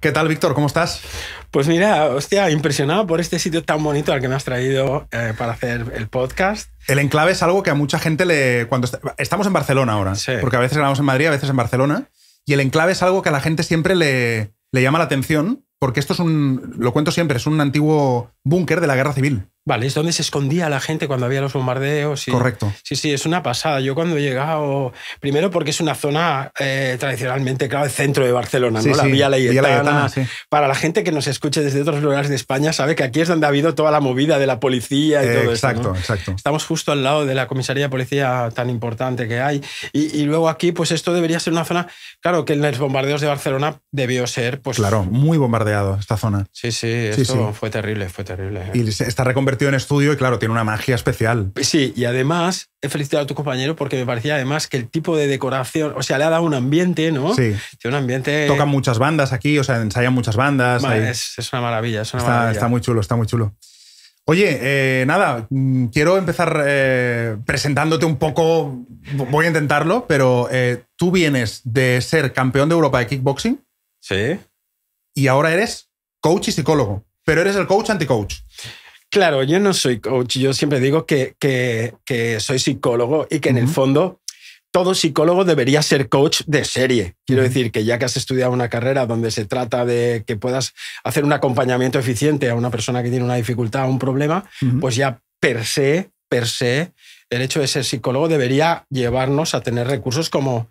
¿Qué tal, Víctor? ¿Cómo estás? Pues mira, hostia, impresionado por este sitio tan bonito al que me has traído eh, para hacer el podcast. El enclave es algo que a mucha gente le. Cuando Estamos en Barcelona ahora, porque a veces grabamos en Madrid, a veces en Barcelona. Y el enclave es algo que a la gente siempre le llama la atención, porque esto es un. Lo cuento siempre, es un antiguo búnker de la guerra civil. Vale, es donde se escondía la gente cuando había los bombardeos. Correcto. Sí, sí, es una pasada. Yo cuando he llegado, primero porque es una zona eh, tradicionalmente, claro, el centro de Barcelona, ¿no? la Vía Laietana. Para la gente que nos escuche desde otros lugares de España, sabe que aquí es donde ha habido toda la movida de la policía y todo eso. Exacto, exacto. Estamos justo al lado de la comisaría de policía tan importante que hay. Y, y, luego aquí, pues esto debería ser una zona, claro, que en los bombardeos de Barcelona debió ser, pues. Claro, muy bombardeado esta zona. Sí, sí, fue terrible, fue terrible. ¿eh? Y está reconvertido en estudio y claro, tiene una magia especial. Sí, y además he felicitado a tu compañero porque me parecía además que el tipo de decoración, o sea, le ha dado un ambiente, ¿no? Sí. Tiene un ambiente... Tocan muchas bandas aquí, o sea, ensayan muchas bandas. es, una maravilla, es una está, maravilla. Está muy chulo, está muy chulo. Oye, eh, nada, mm, quiero empezar eh, presentándote un poco, voy a intentarlo, pero eh, tú vienes de ser campeón de Europa de kickboxing. Sí. Y ahora eres coach y psicólogo, pero eres el coach anti-coach. Claro, yo no soy coach, yo siempre digo que, soy psicólogo y que en el fondo todo psicólogo debería ser coach de serie. Quiero decir que ya que has estudiado una carrera donde se trata de que puedas hacer un acompañamiento eficiente a una persona que tiene una dificultad o un problema, pues ya per se, per se, el hecho de ser psicólogo debería llevarnos a tener recursos como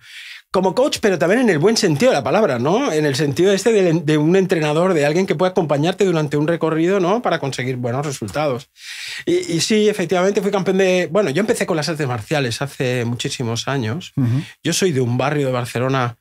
como coach, pero también en el buen sentido de la palabra, ¿no? En el sentido este de, un entrenador, de alguien que puede acompañarte durante un recorrido, ¿no? Para conseguir buenos resultados. Y, sí, efectivamente, fui campeón de... Bueno, yo empecé con las artes marciales hace muchísimos años. Yo soy de un barrio de Barcelona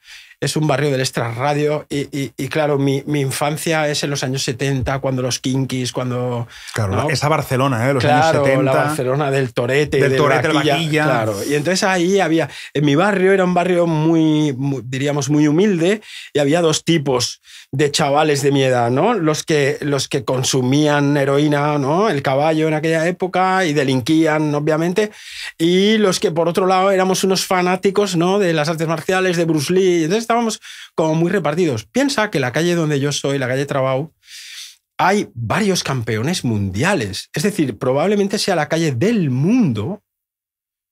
es un barrio del extrarradio y, y, claro, mi, infancia es en los años 70, cuando los kinkis, cuando... Claro, esa Barcelona, ¿eh? Los años 70. la Barcelona del Torete. Del de la vaquilla, Claro, y entonces ahí había... En mi barrio era un barrio muy, diríamos, muy humilde y había dos tipos de chavales de mi edad, ¿no? Los que, los que consumían heroína, ¿no? El caballo en aquella época y delinquían, obviamente, y los que, por otro lado, éramos unos fanáticos, ¿no? De las artes marciales, de Bruce Lee, entonces estábamos como muy repartidos. Piensa que la calle donde yo soy, la calle Trabau, hay varios campeones mundiales. Es decir, probablemente sea la calle del mundo.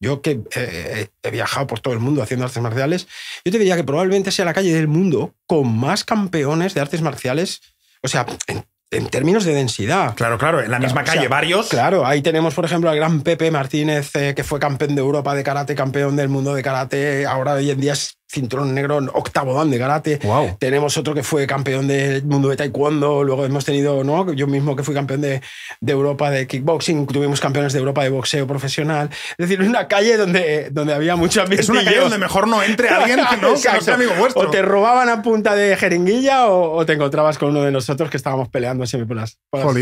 Yo que eh, he viajado por todo el mundo haciendo artes marciales, yo te diría que probablemente sea la calle del mundo con más campeones de artes marciales, o sea, en, términos de densidad. Claro, claro, en la misma calle, varios. Claro, ahí tenemos, por ejemplo, al gran Pepe Martínez, eh, que fue campeón de Europa de karate, campeón del mundo de karate, ahora hoy en día es cinturón negro, octavo dan de karate. Tenemos otro que fue campeón del mundo de taekwondo. Luego hemos tenido, ¿no? Yo mismo que fui campeón de, Europa de kickboxing. Tuvimos campeones de Europa de boxeo profesional. Es decir, una calle donde, donde había muchos amigos. Es una calle donde mejor no entre alguien que no, que amigo vuestro. O te robaban a punta de jeringuilla o, te encontrabas con uno de nosotros que estábamos peleando siempre por las, por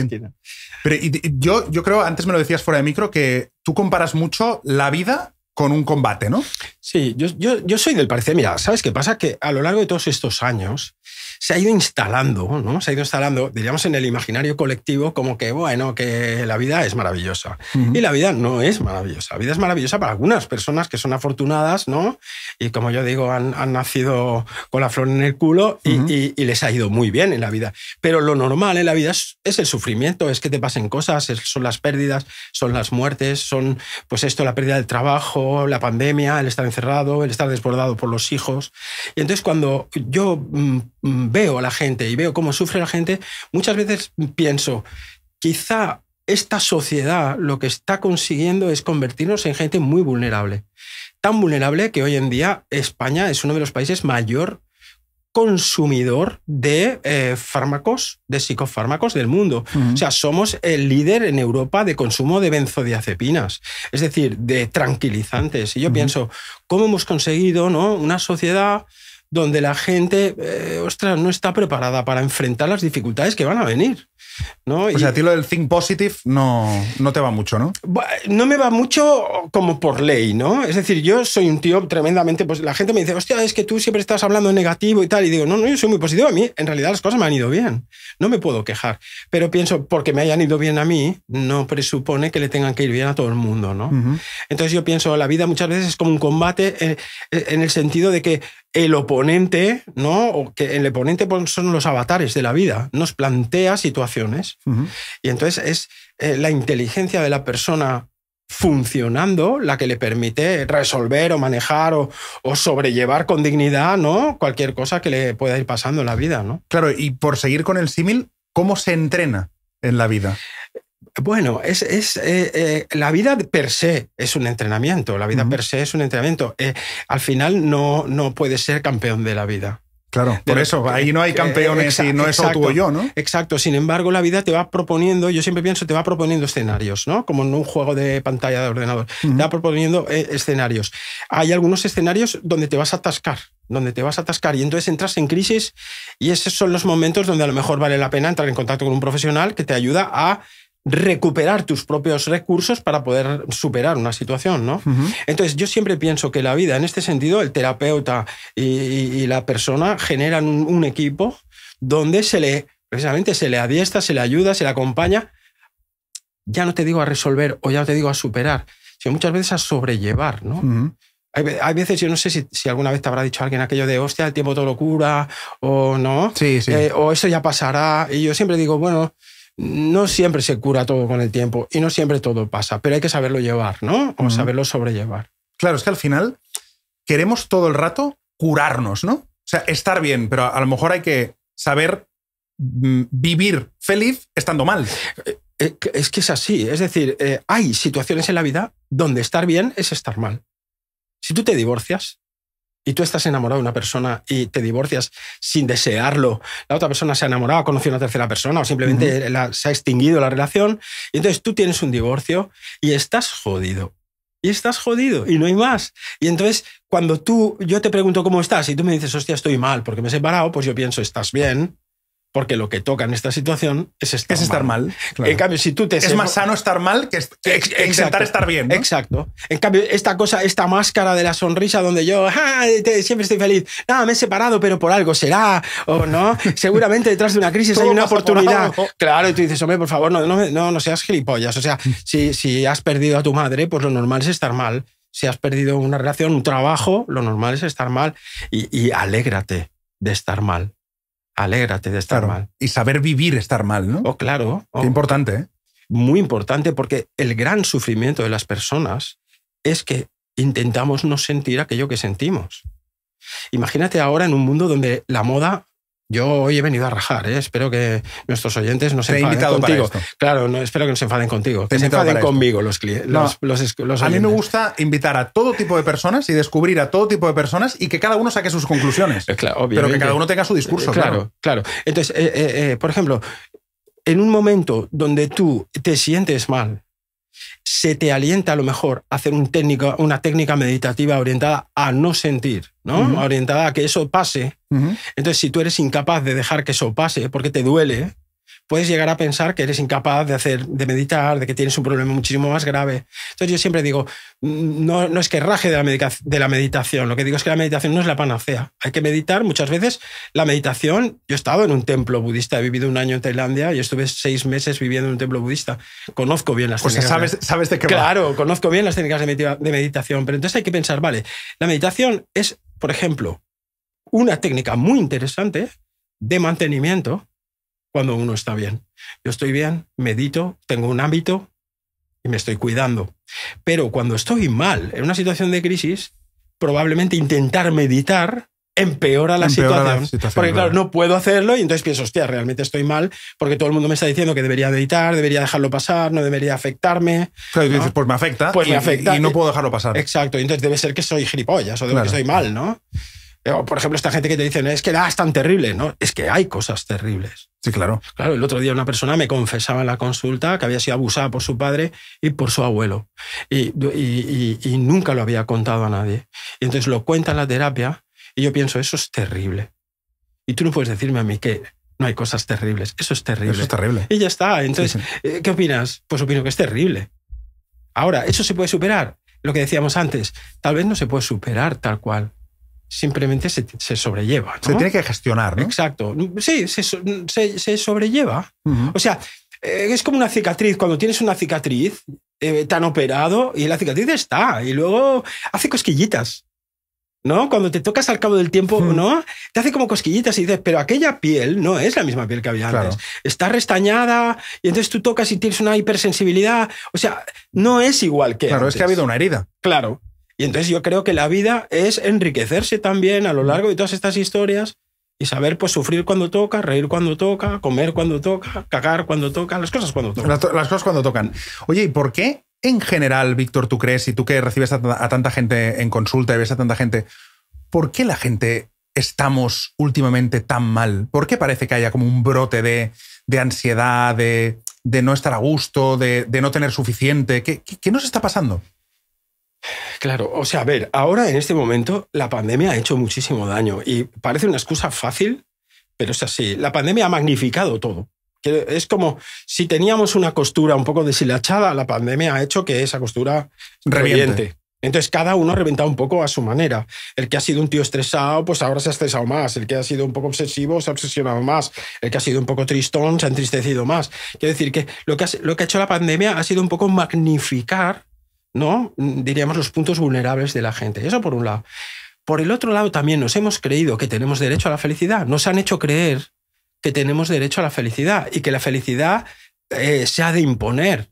Pero yo, yo creo, antes me lo decías fuera de micro, que tú comparas mucho la vida con un combate, ¿no? Sí, yo, yo, soy del parecer, mira, ¿sabes qué pasa? Que a lo largo de todos estos años se ha ido instalando, ¿no? Se ha ido instalando, diríamos, en el imaginario colectivo como que, bueno, que la vida es maravillosa. Y la vida no es maravillosa. La vida es maravillosa para algunas personas que son afortunadas, ¿no? Y como yo digo, han, nacido con la flor en el culo y, les ha ido muy bien en la vida. Pero lo normal en la vida es, el sufrimiento, es que te pasen cosas, son las pérdidas, son las muertes, son, pues esto, la pérdida del trabajo la pandemia, el estar encerrado, el estar desbordado por los hijos. Y entonces cuando yo mm, mm, veo a la gente y veo cómo sufre la gente, muchas veces pienso, quizá esta sociedad lo que está consiguiendo es convertirnos en gente muy vulnerable. Tan vulnerable que hoy en día España es uno de los países mayor consumidor de eh, fármacos, de psicofármacos del mundo. O sea, somos el líder en Europa de consumo de benzodiazepinas, es decir, de tranquilizantes. Y yo pienso, ¿cómo hemos conseguido ¿no? una sociedad donde la gente, eh, ostras, no está preparada para enfrentar las dificultades que van a venir. ¿no? O sea, a ti lo del think positive no, no te va mucho, ¿no? No me va mucho como por ley, ¿no? Es decir, yo soy un tío tremendamente, pues la gente me dice, ostras, es que tú siempre estás hablando negativo y tal, y digo, no, no, yo soy muy positivo, a mí en realidad las cosas me han ido bien, no me puedo quejar, pero pienso, porque me hayan ido bien a mí, no presupone que le tengan que ir bien a todo el mundo, ¿no? Entonces yo pienso, la vida muchas veces es como un combate eh, eh, en el sentido de que el oponente, ¿no? O que el oponente son los avatares de la vida, nos plantea situaciones. Y entonces es eh, la inteligencia de la persona funcionando la que le permite resolver o manejar o, sobrellevar con dignidad, ¿no? Cualquier cosa que le pueda ir pasando en la vida, ¿no? Claro, y por seguir con el símil, ¿cómo se entrena en la vida? Bueno, es, eh, eh, la vida per se es un entrenamiento, la vida per se es un entrenamiento. Eh, al final no, no puedes ser campeón de la vida. Claro, por eso, ahí no hay campeones y no es exacto, yo, ¿no? Exacto, sin embargo, la vida te va proponiendo, yo siempre pienso, te va proponiendo escenarios, ¿no? Como en un juego de pantalla de ordenador, te va proponiendo escenarios. Hay algunos escenarios donde te vas a atascar, donde te vas a atascar y entonces entras en crisis y esos son los momentos donde a lo mejor vale la pena entrar en contacto con un profesional que te ayuda a recuperar tus propios recursos para poder superar una situación, ¿no? Entonces, yo siempre pienso que la vida, en este sentido, el terapeuta y, la persona generan un, equipo donde se le, precisamente, se le adiestra, se le ayuda, se le acompaña, ya no te digo a resolver o ya no te digo a superar, sino muchas veces a sobrellevar, ¿no? hay, veces, yo no sé si, alguna vez te habrá dicho alguien aquello de, hostia, el tiempo todo lo cura, o no, sí, eh, o eso ya pasará, y yo siempre digo, bueno, no siempre se cura todo con el tiempo y no siempre todo pasa, pero hay que saberlo llevar, ¿no? O saberlo sobrellevar. Claro, es que al final queremos todo el rato curarnos, ¿no? O sea, estar bien, pero a lo mejor hay que saber mm, vivir feliz estando mal. Eh, eh, es que es así. Es decir, eh, hay situaciones en la vida donde estar bien es estar mal. Si tú te divorcias, y tú estás enamorado de una persona y te divorcias sin desearlo, la otra persona se ha enamorado, ha conocido a una tercera persona o simplemente se ha extinguido la relación, y entonces tú tienes un divorcio y estás jodido. Y estás jodido y no hay más. Y entonces, cuando tú, yo te pregunto cómo estás y tú me dices, hostia, estoy mal porque me he separado, pues yo pienso, estás bien, porque lo que toca en esta situación es estar, es mal. Estar mal En cambio, si tú te... Es más sano estar mal que, intentar estar bien. Exacto. En cambio, esta cosa, esta máscara de la sonrisa donde yo ah, siempre estoy feliz, nada, me he separado, pero por algo será, o no, seguramente detrás de una crisis hay una oportunidad. Claro, y tú dices, hombre, por favor, no, no, no, seas gilipollas. O sea, si, si has perdido a tu madre, pues lo normal es estar mal. Si has perdido una relación, un trabajo, lo normal es estar mal. y, y alégrate de estar mal alégrate de estar mal. Y saber vivir estar mal, ¿no? Oh, claro. Qué oh. importante. ¿eh? Muy importante porque el gran sufrimiento de las personas es que intentamos no sentir aquello que sentimos. Imagínate ahora en un mundo donde la moda yo hoy he venido a rajar, ¿eh? espero que nuestros oyentes no se enfaden invitado contigo. Claro, no, espero que no se enfaden contigo, que se enfaden conmigo los clientes. a mí me gusta invitar a todo tipo de personas y descubrir a todo tipo de personas y que cada uno saque sus conclusiones. Eh, claro, pero que cada uno tenga su discurso. Eh, claro, claro. Entonces, por ejemplo, en un momento donde tú te sientes mal, se te alienta a lo mejor a hacer una técnica meditativa orientada a no sentir, ¿no? Orientada a que eso pase. Entonces, si tú eres incapaz de dejar que eso pase porque te duele, puedes llegar a pensar que eres incapaz de hacer, de meditar, de que tienes un problema muchísimo más grave. Entonces yo siempre digo, no, no es que raje de la, de la meditación, lo que digo es que la meditación no es la panacea. Hay que meditar muchas veces. La meditación, yo he estado en un templo budista, he vivido un año en Tailandia y estuve seis meses viviendo en un templo budista. Conozco bien las pues sabes, sabes de qué Claro, conozco bien las técnicas de meditación, pero entonces hay que pensar, vale, la meditación es, por ejemplo, una técnica muy interesante de mantenimiento cuando uno está bien. Yo estoy bien, medito, tengo un ámbito y me estoy cuidando. Pero cuando estoy mal, en una situación de crisis, probablemente intentar meditar empeora la, situación, Porque claro, no puedo hacerlo y entonces pienso, hostia, realmente estoy mal porque todo el mundo me está diciendo que debería meditar, debería dejarlo pasar, no debería afectarme. Claro, pues me afecta. Pues y, no puedo dejarlo pasar. Exacto, entonces debe ser que soy gilipollas o debe que soy mal, ¿no? Eh, por ejemplo, esta gente que te dicen, es que es tan terrible, ¿no? Es que hay cosas terribles. Sí, claro. Claro, el otro día una persona me confesaba en la consulta que había sido abusada por su padre y por su abuelo. Y, nunca lo había contado a nadie. Y entonces lo cuenta en la terapia y yo pienso, eso es terrible. Y tú no puedes decirme a mí que no hay cosas terribles. Eso es terrible. Eso es terrible. Y ya está. Entonces, eh, ¿qué opinas? Pues opino que es terrible. Ahora, ¿eso se puede superar? Lo que decíamos antes, tal vez no se puede superar tal cual simplemente se, se sobrelleva. Se tiene que gestionar, ¿no? Exacto. Sí, se, sobrelleva. O sea, eh, es como una cicatriz. Cuando tienes una cicatriz, eh, tan operado, y la cicatriz está, y luego hace cosquillitas. ¿No? Cuando te tocas al cabo del tiempo, ¿no? Te hace como cosquillitas y dices, pero aquella piel no es la misma piel que había antes. Está restañada y entonces tú tocas y tienes una hipersensibilidad. O sea, no es igual que. Claro, es que ha habido una herida. Claro. Y entonces yo creo que la vida es enriquecerse también a lo largo de todas estas historias y saber pues sufrir cuando toca, reír cuando toca, comer cuando toca, cagar cuando toca, las cosas cuando tocan. Las, cosas cuando tocan. Oye, ¿y por qué en general, Víctor, tú crees, y tú que recibes a, tanta gente en consulta y ves a tanta gente, ¿por qué la gente estamos últimamente tan mal? ¿Por qué parece que haya como un brote de, ansiedad, de, no estar a gusto, de, no tener suficiente? qué, qué nos está pasando? Claro, o sea, a ver, ahora en este momento la pandemia ha hecho muchísimo daño y parece una excusa fácil, pero es así. La pandemia ha magnificado todo. Es como si teníamos una costura un poco deshilachada, la pandemia ha hecho que esa costura reviente. Entonces cada uno ha reventado un poco a su manera. El que ha sido un tío estresado, pues ahora se ha estresado más. El que ha sido un poco obsesivo, se ha obsesionado más. El que ha sido un poco tristón, se ha entristecido más. Quiero decir que lo que ha hecho la pandemia ha sido un poco magnificar ¿no? diríamos, los puntos vulnerables de la gente. Eso por un lado. Por el otro lado, también nos hemos creído que tenemos derecho a la felicidad. Nos han hecho creer que tenemos derecho a la felicidad y que la felicidad eh, se ha de imponer.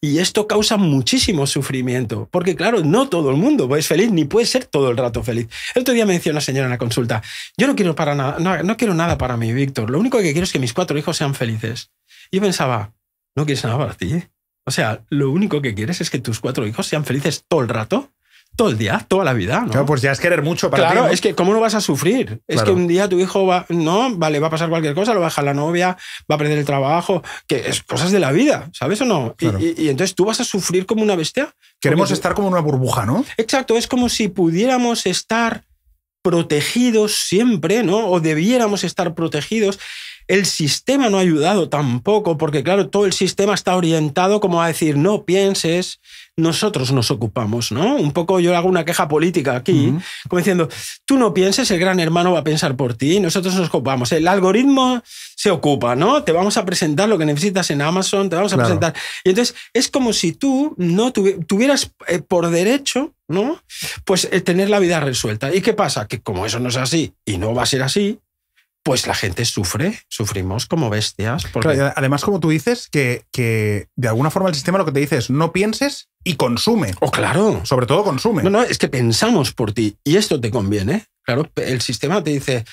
Y esto causa muchísimo sufrimiento, porque claro, no todo el mundo es feliz ni puede ser todo el rato feliz. El otro día me decía una señora en la consulta, yo no quiero, para nada, no, quiero nada para mí, Víctor, lo único que quiero es que mis cuatro hijos sean felices. Y yo pensaba, ¿no quieres nada para ti? O sea, lo único que quieres es que tus cuatro hijos sean felices todo el rato, todo el día, toda la vida. ¿no? Claro, pues ya es querer mucho para Claro, es que ¿cómo no vas a sufrir? Es que un día tu hijo va, no, vale, va a pasar cualquier cosa, lo va a dejar la novia, va a perder el trabajo, que es cosas de la vida, ¿sabes o no? Y, entonces tú vas a sufrir como una bestia. Queremos estar como una burbuja, ¿no? Exacto, es como si pudiéramos estar protegidos siempre, ¿no? O debiéramos estar protegidos el sistema no ha ayudado tampoco, porque claro, todo el sistema está orientado como a decir, no pienses, nosotros nos ocupamos, ¿no? Un poco yo hago una queja política aquí, como diciendo, tú no pienses, el gran hermano va a pensar por ti, nosotros nos ocupamos. El algoritmo se ocupa, ¿no? Te vamos a presentar lo que necesitas en Amazon, te vamos a presentar. Y entonces es como si tú no tuvieras eh, por derecho, ¿no? Pues eh, tener la vida resuelta. ¿Y qué pasa? Que como eso no es así y no va a ser así, pues la gente sufre, sufrimos como bestias. además, como tú dices, que, que, de alguna forma el sistema lo que te dice es no pienses y consume. Oh, claro. Sobre todo consume. No, no, es que pensamos por ti y esto te conviene. Claro, el sistema te dice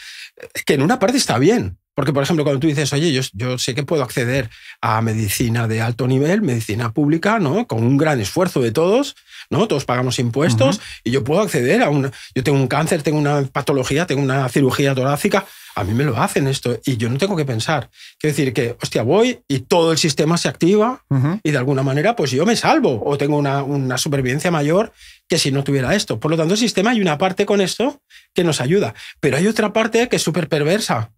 que en una parte está bien. Porque, por ejemplo, cuando tú dices, oye, yo, yo sé que puedo acceder a medicina de alto nivel, medicina pública, ¿no? Con un gran esfuerzo de todos, ¿no? Todos pagamos impuestos y yo puedo acceder a un... Yo tengo un cáncer, tengo una patología, tengo una cirugía torácica a mí me lo hacen esto y yo no tengo que pensar. Quiero decir que, hostia, voy y todo el sistema se activa y de alguna manera pues yo me salvo o tengo una, supervivencia mayor que si no tuviera esto. Por lo tanto, el sistema hay una parte con esto que nos ayuda, pero hay otra parte que es súper perversa.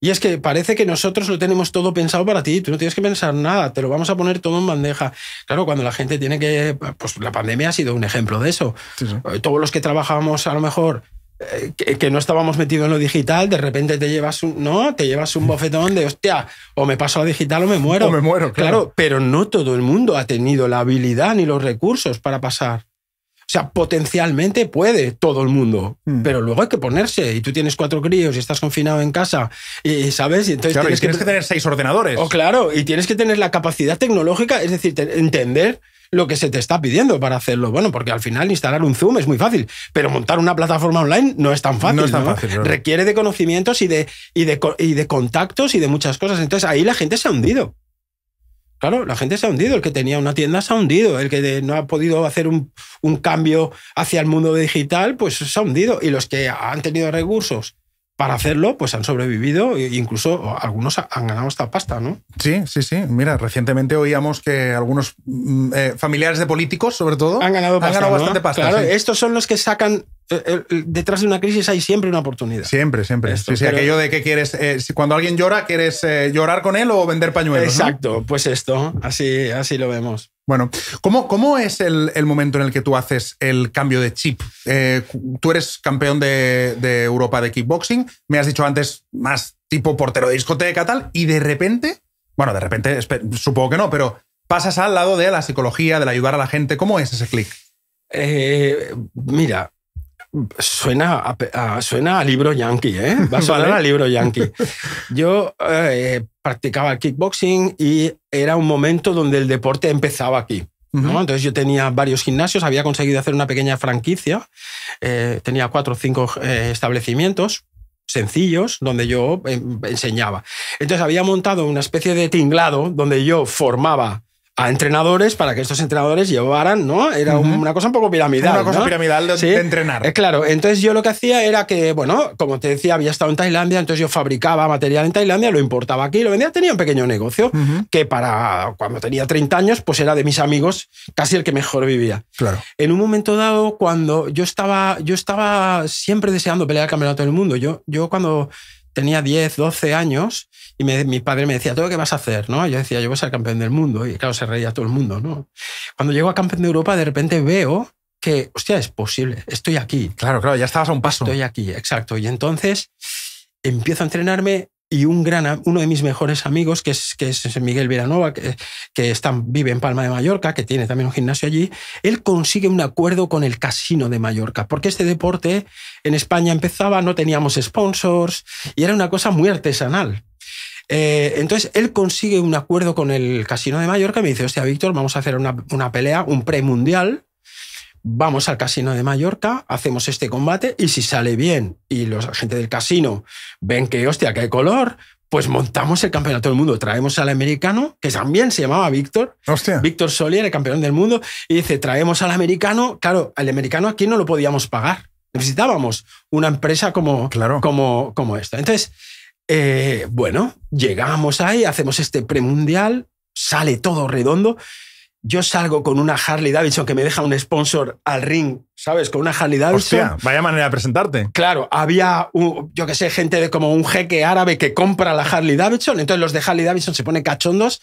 Y es que parece que nosotros lo tenemos todo pensado para ti, tú no tienes que pensar nada, te lo vamos a poner todo en bandeja. Claro, cuando la gente tiene que, pues la pandemia ha sido un ejemplo de eso. Eh, todos los que trabajamos a lo mejor que, no estábamos metidos en lo digital, de repente te llevas un, no, te llevas un bofetón de hostia, o me paso a digital o me muero. O me muero, claro. Pero no todo el mundo ha tenido la habilidad ni los recursos para pasar. O sea, potencialmente puede todo el mundo, hmm. pero luego hay que ponerse. Y tú tienes cuatro críos y estás confinado en casa, y sabes, y entonces claro, tienes, que... tener seis ordenadores. O oh, claro, y tienes que tener la capacidad tecnológica, es decir, entender lo que se te está pidiendo para hacerlo. Bueno, porque al final instalar un Zoom es muy fácil, pero montar una plataforma online no es tan fácil. Requiere de conocimientos y de, de, y de contactos y de muchas cosas. Entonces ahí la gente se ha hundido. Claro, la gente se ha hundido. El que tenía una tienda se ha hundido. El que no ha podido hacer un, un cambio hacia el mundo digital, pues se ha hundido. Y los que han tenido recursos para hacerlo, pues han sobrevivido e incluso algunos han ganado esta pasta, ¿no? Sí, sí, sí. Mira, recientemente oíamos que algunos mm, eh, familiares de políticos, sobre todo, han ganado, bastante pasta. Claro, estos son los que sacan eh, detrás de una crisis hay siempre una oportunidad. Siempre, siempre. sí, aquello de que quieres, eh, cuando alguien llora, ¿quieres llorar con él o vender pañuelos? Exacto, pues esto, así, así lo vemos. Bueno, ¿cómo, cómo es el, momento en el que tú haces el cambio de chip? Eh, tú eres campeón de, Europa de kickboxing, me has dicho antes más tipo portero de discoteca tal, y de repente, bueno, de repente supongo que no, pero pasas al lado de la psicología, del ayudar a la gente. ¿Cómo es ese clic? Eh, mira, Suena a, suena a libro yankee, ¿eh? Va a sonar a libro yankee. Yo eh, practicaba kickboxing y era un momento donde el deporte empezaba aquí. ¿no? Entonces yo tenía varios gimnasios, había conseguido hacer una pequeña franquicia, eh, tenía cuatro o cinco establecimientos sencillos donde yo em, enseñaba. Entonces había montado una especie de tinglado donde yo formaba a entrenadores para que estos entrenadores llevaran, ¿no? Era una cosa un poco piramidal. Una cosa piramidal de, entrenar. Eh, claro, entonces yo lo que hacía era que, bueno, como te decía, había estado en Tailandia, entonces yo fabricaba material en Tailandia, lo importaba aquí, lo vendía, tenía un pequeño negocio que para cuando tenía 30 años, pues era de mis amigos casi el que mejor vivía. Claro. En un momento dado, cuando yo estaba, yo estaba siempre deseando pelear el campeonato del mundo, yo, yo cuando tenía 10, 12 años y mi padre me decía, ¿todo qué vas a hacer? ¿no? Yo decía, yo voy a ser campeón del mundo. Y claro, se reía todo el mundo. ¿no? Cuando llego a campeón de Europa, de repente veo que, hostia, es posible, estoy aquí. Claro, claro, ya estabas a un paso. Estoy aquí, exacto. Y entonces empiezo a entrenarme y un gran, uno de mis mejores amigos, que es, que es Miguel Villanova, que, que vive en Palma de Mallorca, que tiene también un gimnasio allí, él consigue un acuerdo con el Casino de Mallorca, porque este deporte en España empezaba, no teníamos sponsors y era una cosa muy artesanal. Eh, entonces él consigue un acuerdo con el Casino de Mallorca y me dice, hostia, Víctor, vamos a hacer una, una pelea, un premundial vamos al casino de Mallorca, hacemos este combate y si sale bien y los agentes del casino ven que, hostia, que hay color, pues montamos el campeonato del mundo. Traemos al americano, que también se llamaba Víctor. Hostia. Víctor Solier, el campeón del mundo. Y dice, traemos al americano. Claro, al americano aquí no lo podíamos pagar. Necesitábamos una empresa como, claro. como, como esta. Entonces, eh, bueno, llegamos ahí, hacemos este premundial, sale todo redondo yo salgo con una Harley Davidson que me deja un sponsor al ring, ¿sabes? Con una Harley Davidson. Hostia, vaya manera de presentarte. Claro, había, yo que sé, gente de como un jeque árabe que compra la Harley Davidson, entonces los de Harley Davidson se ponen cachondos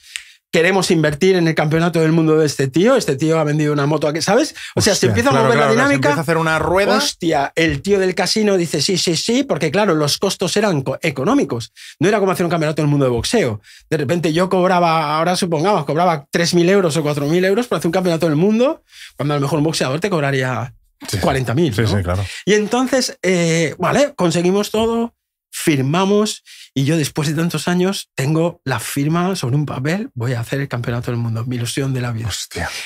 queremos invertir en el campeonato del mundo de este tío. Este tío ha vendido una moto ¿sabes? O sea, se empieza a mover la dinámica. Se empieza a hacer una rueda. Hostia, el tío del casino dice sí, sí, sí, porque claro, los costos eran económicos. No era como hacer un campeonato del mundo de boxeo. De repente yo cobraba, ahora supongamos, cobraba 3.000 euros o 4.000 euros para hacer un campeonato del mundo, cuando a lo mejor un boxeador te cobraría 40.000. Sí, sí, claro. Y entonces, eh, vale, conseguimos todo firmamos y yo después de tantos años tengo la firma sobre un papel, voy a hacer el campeonato del mundo, mi ilusión de la vida.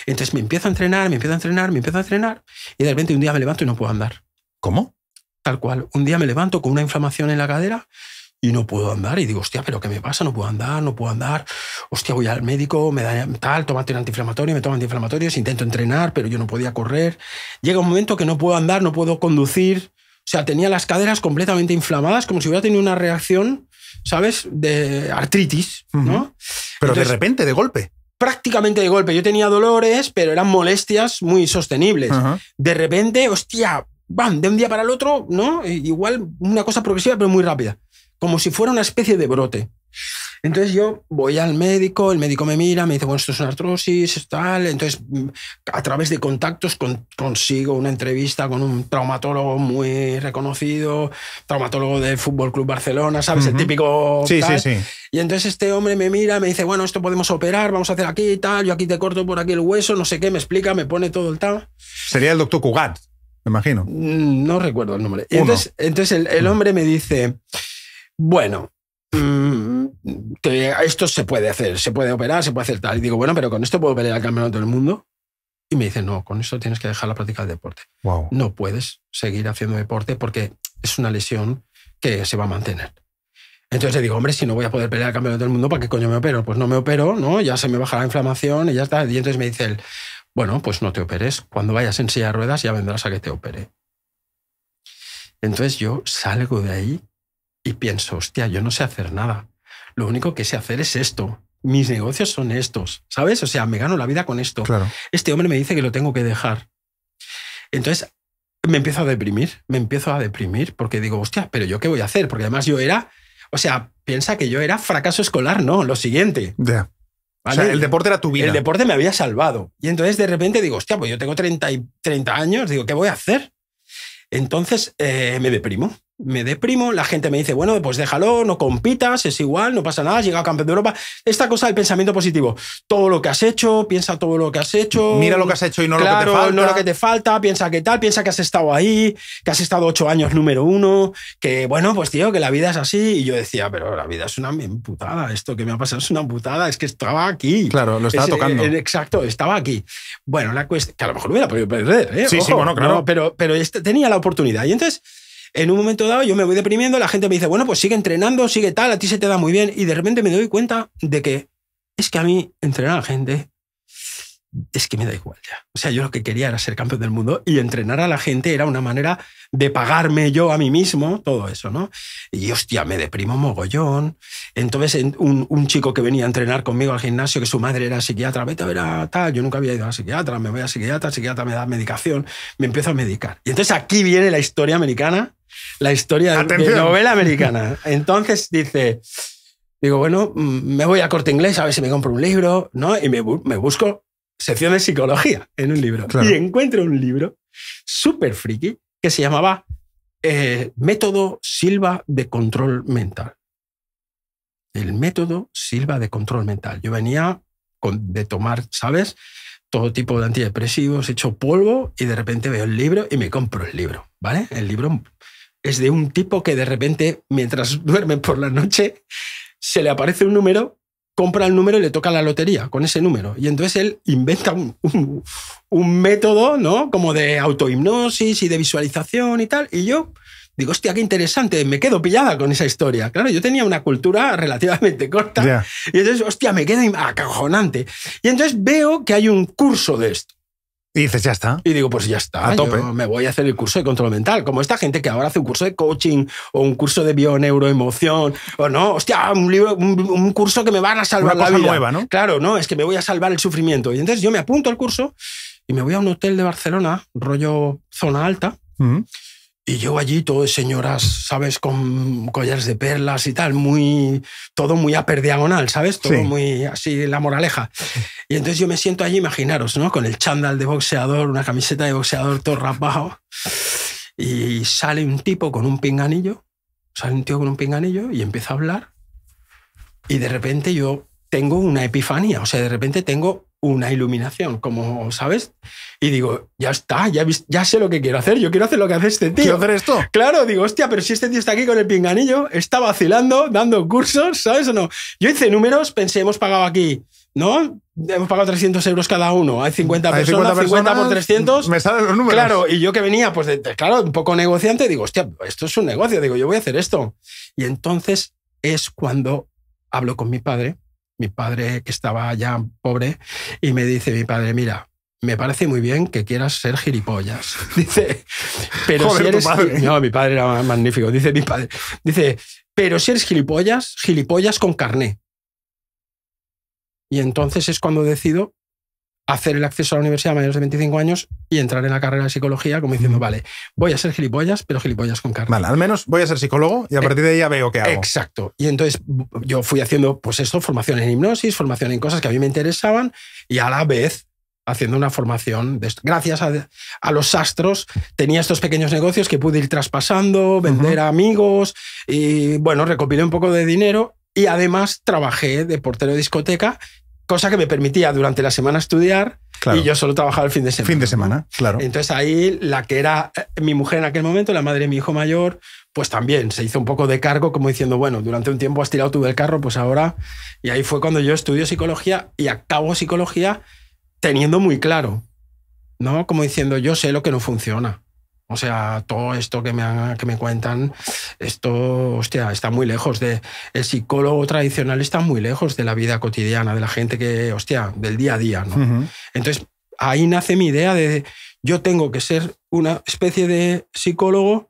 Entonces me empiezo a entrenar, me empiezo a entrenar, me empiezo a entrenar y de repente un día me levanto y no puedo andar. ¿Cómo? Tal cual. Un día me levanto con una inflamación en la cadera y no puedo andar. Y digo, hostia, ¿pero qué me pasa? No puedo andar, no puedo andar. Hostia, voy al médico, me da tal, tomate un antiinflamatorio, me tomo antiinflamatorios, intento entrenar, pero yo no podía correr. Llega un momento que no puedo andar, no puedo conducir. O sea, tenía las caderas completamente inflamadas, como si hubiera tenido una reacción, ¿sabes?, de artritis, ¿no? Pero de repente, de golpe. Prácticamente de golpe. Yo tenía dolores, pero eran molestias muy sostenibles. De repente, hostia, van de un día para el otro, ¿no? E, igual una cosa progresiva, pero muy rápida. Como si fuera una especie de brote. Entonces yo voy al médico, el médico me mira, me dice, bueno, esto es una artrosis, tal. Entonces, mm, a través de contactos consigo una entrevista con un traumatólogo muy reconocido, traumatólogo del Fútbol Club Barcelona, ¿sabes? El típico. Sí, sí, sí. Y entonces este hombre me mira, me dice, bueno, esto podemos operar, vamos a hacer aquí, y tal. Yo aquí te corto por aquí el hueso, no sé qué, me explica, me pone todo el tal. Sería el doctor Cugat, me imagino. Mm, no recuerdo el nombre. Entonces, el hombre me dice, bueno. Mm, que esto se puede hacer, se puede operar, se puede hacer tal. Y digo, bueno, pero con esto puedo pelear al campeonato del mundo. Y me dice, no, con esto tienes que dejar la práctica del deporte. No puedes seguir haciendo deporte porque es una lesión que se va a mantener. Entonces le digo, hombre, si no voy a poder pelear al campeonato del mundo, ¿para qué coño me opero? Pues no me opero, ¿no? Ya se me baja la inflamación y ya está. Y entonces me dice él, bueno, pues no te operes. Cuando vayas en silla de ruedas ya vendrás a que te opere. Entonces yo salgo de ahí y pienso, hostia, yo no sé hacer nada. Lo único que sé hacer es esto. Mis negocios son estos, ¿sabes? O sea, me gano la vida con esto. Este hombre me dice que lo tengo que dejar. Entonces, me empiezo a deprimir, me empiezo a deprimir porque digo, hostia, pero yo qué voy a hacer? Porque además yo era, o sea, piensa que yo era fracaso escolar, no, lo siguiente. el deporte era tu vida. El deporte me había salvado. Y entonces de repente digo, hostia, pues yo tengo 30, y 30 años, digo, ¿qué voy a hacer? Entonces eh, me deprimo me deprimo, la gente me dice, bueno, pues déjalo, no compitas, es igual, no pasa nada, llega campeón de Europa. Esta cosa del pensamiento positivo, todo lo que has hecho, piensa todo lo que has hecho. Mira lo que has hecho y no lo que te falta. No lo que te falta, piensa que tal, piensa que has estado ahí, que has estado ocho años número uno, que bueno, pues tío, que la vida es así. Y yo decía, pero la vida es una putada, esto que me ha pasado es una putada, es que estaba aquí. Claro, lo estaba eh, tocando. Eh, exacto, estaba aquí. Bueno, la cuestión, que a lo mejor hubiera podido perder, ¿eh? Sí, claro. pero, pero este tenía la oportunidad. Y entonces en un momento dado yo me voy deprimiendo, la gente me dice, bueno, pues sigue entrenando, sigue tal, a ti se te da muy bien. Y de repente me doy cuenta de que es que a mí entrenar a la gente es que me da igual ya. O sea, yo lo que quería era ser campeón del mundo y entrenar a la gente era una manera de pagarme yo a mí mismo, todo eso, ¿no? Y hostia, me deprimo mogollón. Entonces, un, un chico que venía a entrenar conmigo al gimnasio, que su madre era psiquiatra, vete a tal, yo nunca había ido a psiquiatra, me voy a psiquiatra, psiquiatra me da medicación, me empiezo a medicar. Y entonces aquí viene la historia americana la historia de de novela americana. Entonces dice, digo, bueno, mm, me voy a corte inglés a ver si me compro un libro, ¿no? Y me, busco sección de psicología en un libro. Y encuentro un libro súper friki que se llamaba eh, Método Silva de Control Mental. El método Silva de Control Mental. Yo venía de tomar, ¿sabes? todo tipo de antidepresivos, hecho polvo y de repente veo el libro y me compro el libro, ¿vale? El libro es de un tipo que de repente, mientras duerme por la noche, se le aparece un número, compra el número y le toca la lotería con ese número. Y entonces él inventa un, método, ¿no? Como de autohipnosis y de visualización y tal. Y yo digo, hostia, qué interesante, me quedo pillada con esa historia. Claro, yo tenía una cultura relativamente corta. Y entonces, hostia, me quedo acajonante. Y entonces veo que hay un curso de esto. Y dices, ya está. Y digo, pues ya está. A tope. me voy a hacer el curso de control mental. Como esta gente que ahora hace un curso de coaching o un curso de bioneuroemoción. O no, hostia, un, un, curso que me van a salvar la vida. nueva, ¿no? Claro, no, es que me voy a salvar el sufrimiento. Y entonces yo me apunto al curso y me voy a un hotel de Barcelona, rollo zona alta. Y yo allí, todo señoras, ¿sabes? Con collares de perlas y tal, muy, todo muy aper diagonal, ¿sabes? Todo muy así, la moraleja. Y entonces yo me siento allí, imaginaros, ¿no? Con el chándal de boxeador, una camiseta de boxeador, todo rapado. Y sale un tipo con un pinganillo, sale un tío con un pinganillo y empieza a hablar. Y de repente yo tengo una epifanía, o sea, de repente tengo una iluminación, como, ¿sabes? Y digo, ya está, ya, ya sé lo que quiero hacer, yo quiero hacer lo que hace este tío. Quiero hacer esto. Claro, digo, hostia, pero si este tío está aquí con el pinganillo, está vacilando, dando cursos, ¿sabes o no? Yo hice números, pensé, hemos pagado aquí ¿no? Hemos pagado 300 euros cada uno. Hay 50 personas, 50, por 300. Me salen los números. Claro, y yo que venía, pues, claro, un poco negociante, digo, hostia, esto es un negocio, digo, yo voy a hacer esto. Y entonces es cuando hablo con mi padre mi padre que estaba ya pobre y me dice mi padre, mira, me parece muy bien que quieras ser gilipollas. Dice, pero si eres... No, mi padre era magnífico, dice mi padre. Dice, pero si eres gilipollas, gilipollas con carné. Y entonces es cuando decido hacer el acceso a la universidad a mayores de 25 años y entrar en la carrera de psicología como diciendo, vale, voy a ser gilipollas, pero gilipollas con carne. Vale, al menos voy a ser psicólogo y a eh, partir de ahí ya veo qué hago. Exacto. Y entonces yo fui haciendo, pues esto, formación en hipnosis, formación en cosas que a mí me interesaban y a la vez haciendo una formación Gracias a, los astros tenía estos pequeños negocios que pude ir traspasando, vender a amigos y bueno, recopilé un poco de dinero y además trabajé de portero de discoteca cosa que me permitía durante la semana estudiar y yo solo trabajaba el fin de semana. Fin de semana, claro. Entonces ahí la que era eh, mi mujer en aquel momento, la madre de mi hijo mayor, pues también se hizo un poco de cargo como diciendo, bueno, durante un tiempo has tirado tú del carro, pues ahora... Y ahí fue cuando yo estudio psicología y acabo psicología teniendo muy claro, ¿no? Como diciendo, yo sé lo que no funciona. O sea, todo esto que me, que me cuentan, esto, hostia, está muy lejos de. El psicólogo tradicional está muy lejos de la vida cotidiana, de la gente que, hostia, del día a día, Entonces, ahí nace mi idea de yo tengo que ser una especie de psicólogo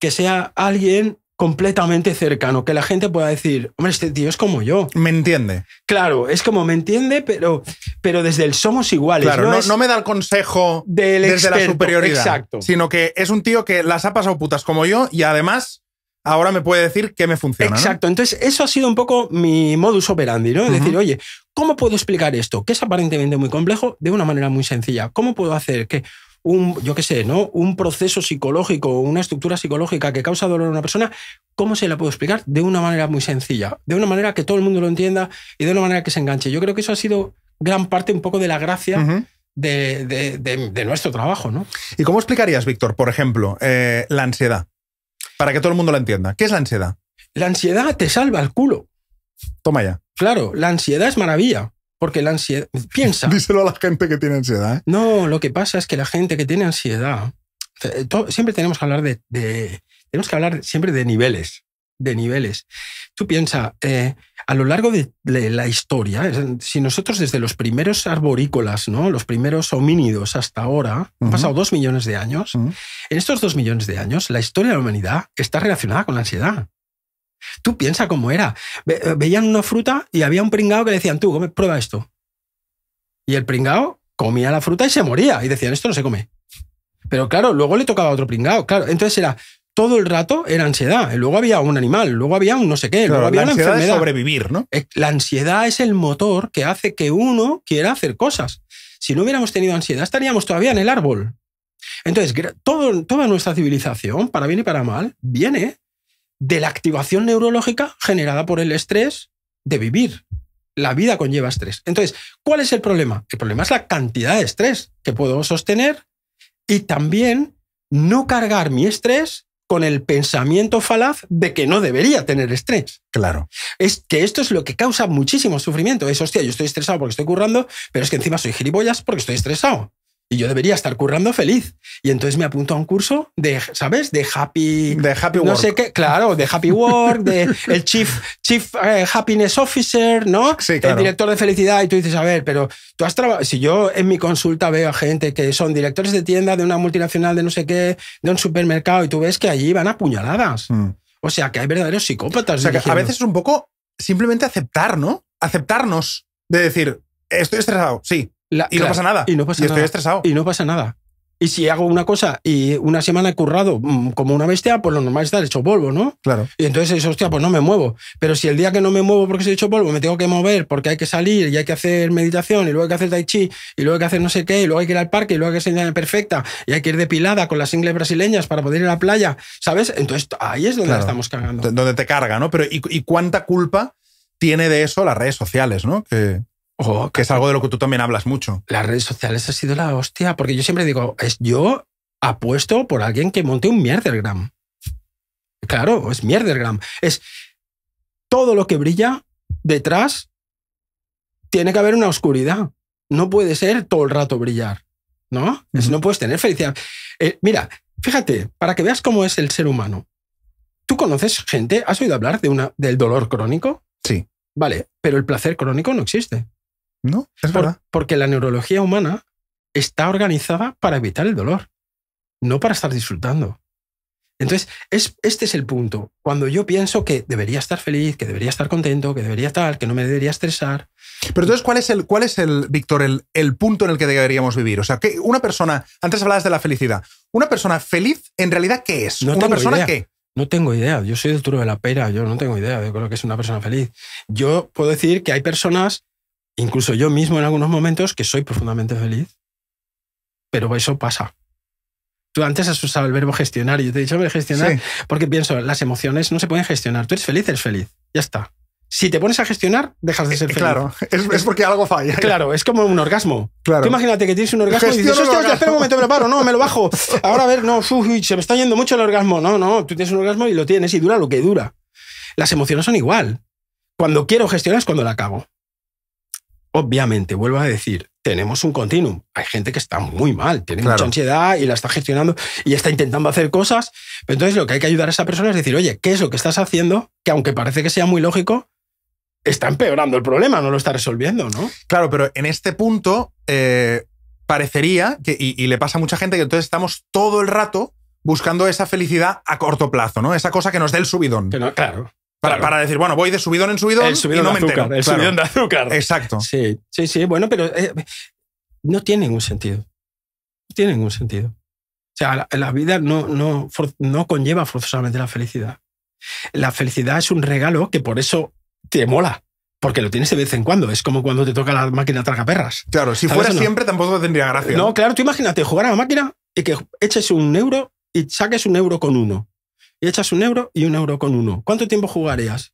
que sea alguien completamente cercano, que la gente pueda decir, hombre, este tío es como yo. Me entiende. Claro, es como me entiende, pero, pero desde el somos iguales. Claro, no, me da el consejo del desde la superioridad. Exacto. Sino que es un tío que las ha pasado putas como yo y además ahora me puede decir que me funciona. Exacto. Entonces, eso ha sido un poco mi modus operandi, ¿no? Es decir, oye, ¿cómo puedo explicar esto, que es aparentemente muy complejo, de una manera muy sencilla? ¿Cómo puedo hacer que un, yo qué sé, ¿no? Un proceso psicológico, una estructura psicológica que causa dolor a una persona, ¿cómo se la puedo explicar? De una manera muy sencilla, de una manera que todo el mundo lo entienda y de una manera que se enganche. Yo creo que eso ha sido gran parte un poco de la gracia. de, nuestro trabajo, ¿no? ¿Y cómo explicarías, Víctor, por ejemplo, eh, la ansiedad? Para que todo el mundo la entienda. ¿Qué es la ansiedad? La ansiedad te salva el culo. Toma ya. Claro, la ansiedad es maravilla. Porque la ansiedad. Piensa. Díselo a la gente que tiene ansiedad. ¿eh? No, lo que pasa es que la gente que tiene ansiedad. Eh, siempre tenemos que hablar de, Tenemos que hablar siempre de niveles. De niveles. Tú piensa, eh, a lo largo de, la historia, si nosotros desde los primeros arborícolas, ¿no? los primeros homínidos hasta ahora, han pasado dos millones de años, en estos dos millones de años, la historia de la humanidad está relacionada con la ansiedad. Tú piensa cómo era. Eh, veían una fruta y había un pringao que le decían, tú, come, prueba esto. Y el pringao comía la fruta y se moría. Y decían, esto no se come. Pero claro, luego le tocaba a otro pringao. Claro, entonces era todo el rato era ansiedad. Luego había un animal, luego había un no sé qué, luego había la ansiedad sobrevivir, La ansiedad es el motor que hace que uno quiera hacer cosas. Si no hubiéramos tenido ansiedad, estaríamos todavía en el árbol. Entonces, toda nuestra civilización, para bien y para mal, viene de la activación neurológica generada por el estrés de vivir. La vida conlleva estrés. Entonces, ¿cuál es el problema? El problema es la cantidad de estrés que puedo sostener y también no cargar mi estrés con el pensamiento falaz de que no debería tener estrés. Claro. Es que esto es lo que causa muchísimo sufrimiento. Es, hostia, yo estoy estresado porque estoy currando, pero es que encima soy gilipollas porque estoy estresado. Y yo debería estar currando feliz. Y entonces me apunto a un curso de, ¿sabes? De happy. De happy work. No sé qué, claro, de happy work, de el chief, chief eh, happiness officer, ¿no? Sí, claro. El director de felicidad. Y tú dices, a ver, pero tú has trabajado. Si yo en mi consulta veo a gente que son directores de tienda de una multinacional, de no sé qué, de un supermercado, y tú ves que allí van a puñaladas. Mm. O sea, que hay verdaderos psicópatas. O sea, que a veces es un poco simplemente aceptar, ¿no? Aceptarnos. De decir, estoy estresado, sí, y no pasa nada. Y no estoy estresado. Y no pasa nada. Y si hago una cosa y una semana he currado mm, como una bestia, pues lo normal es estar hecho polvo, ¿no? Claro. Y entonces dices, hostia, pues no me muevo. Pero si el día que no me muevo porque estoy hecho polvo, me tengo que mover porque hay que salir y hay que hacer meditación y luego hay que hacer tai chi y luego hay que hacer no sé qué y luego hay que ir al parque y luego hay que ser perfecta y hay que ir depilada con las ingles brasileñas para poder ir a la playa, ¿sabes? Entonces ahí es donde estamos cargando. Donde te carga, ¿no? Pero ¿y, y cuánta culpa tiene de eso las redes sociales, ¿no? Que que es algo de lo que tú también hablas mucho. Las redes sociales ha sido la hostia, porque yo siempre digo, es yo apuesto por alguien que monte un mierdergram. Claro, es mierdergram. Es todo lo que brilla detrás tiene que haber una oscuridad. No puede ser todo el rato brillar, ¿no? si No puedes tener felicidad. Eh, mira, fíjate, para que veas cómo es el ser humano. ¿Tú conoces gente? ¿Has oído hablar de una, del dolor crónico? Sí. Vale, pero el placer crónico no existe. No, es verdad. Porque la neurología humana está organizada para evitar el dolor, no para estar disfrutando. Entonces, es, este es el punto. Cuando yo pienso que debería estar feliz, que debería estar contento, que debería estar, que no me debería estresar. Pero entonces, ¿cuál es el, cuál es el Víctor, el, punto en el que deberíamos vivir? O sea, que una persona, antes hablabas de la felicidad, una persona feliz, en realidad, ¿qué es? No tengo persona idea. No tengo idea. Yo soy del turo de la pera, yo no tengo idea de lo que es una persona feliz. Yo puedo decir que hay personas incluso yo mismo en algunos momentos, que soy profundamente feliz, pero eso pasa. Tú antes has usado el verbo gestionar y yo te he dicho gestionar porque pienso, las emociones no se pueden gestionar. Tú eres feliz, eres feliz. Ya está. Si te pones a gestionar, dejas de eh, ser feliz. Claro, es, porque algo falla. Claro, es como un orgasmo. imagínate que tienes un orgasmo y dices, hostia, espera un momento, paro, no, me lo bajo. Ahora a ver, no, se me está yendo mucho el orgasmo. No, no, tú tienes un orgasmo y lo tienes y dura lo que dura. Las emociones son igual. Cuando quiero gestionar es cuando la cago obviamente, vuelvo a decir, tenemos un continuum. Hay gente que está muy mal, tiene mucha ansiedad y la está gestionando y está intentando hacer cosas. Pero entonces lo que hay que ayudar a esa persona es decir, oye, ¿qué es lo que estás haciendo? Que aunque parece que sea muy lógico, está empeorando el problema, no lo está resolviendo, ¿no? Claro, pero en este punto eh, parecería, que, y, le pasa a mucha gente, que entonces estamos todo el rato buscando esa felicidad a corto plazo, ¿no? Esa cosa que nos dé el subidón. claro. Para, decir, bueno, voy de subidón en subidón, y no me entero. El subidón de azúcar. Exacto. Sí, sí, sí. Bueno, pero eh, no tiene ningún sentido. No tiene ningún sentido. O sea, la, vida no, no, conlleva forzosamente la felicidad. La felicidad es un regalo que por eso te mola. Porque lo tienes de vez en cuando. Es como cuando te toca la máquina traga perras. Claro, si fuera siempre tampoco tendría gracia. No, claro, tú imagínate jugar a la máquina y que eches un euro y saques un euro con uno y echas un euro y un euro con uno. ¿Cuánto tiempo jugarías?